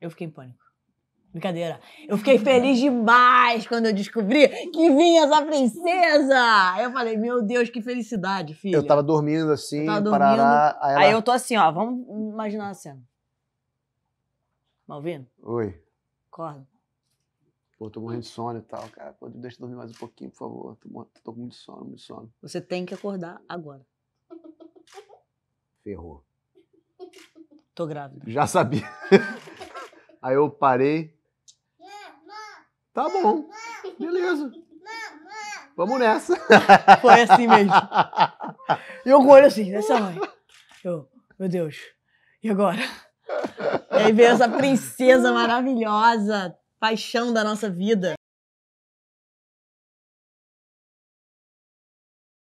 Eu fiquei em pânico. Brincadeira. Eu fiquei feliz demais quando eu descobri que vinha essa princesa. Eu falei, meu Deus, que felicidade, filho. Eu tava dormindo assim, eu tava dormindo. Parará, aí, ela... aí, eu tô assim, ó, vamos imaginar a cena. Malvino? Tá Oi. Acorda. Pô, tô morrendo de sono e tal, cara. Pô, deixa eu dormir mais um pouquinho, por favor. Tô, tô com muito sono, muito sono. Você tem que acordar agora. Ferrou. Tô grávida. Já sabia. Aí eu parei. Tá bom. Beleza. Vamos nessa. Foi assim mesmo. E eu com assim, dessa mãe. Eu, meu Deus, e agora? E aí veio essa princesa maravilhosa, paixão da nossa vida.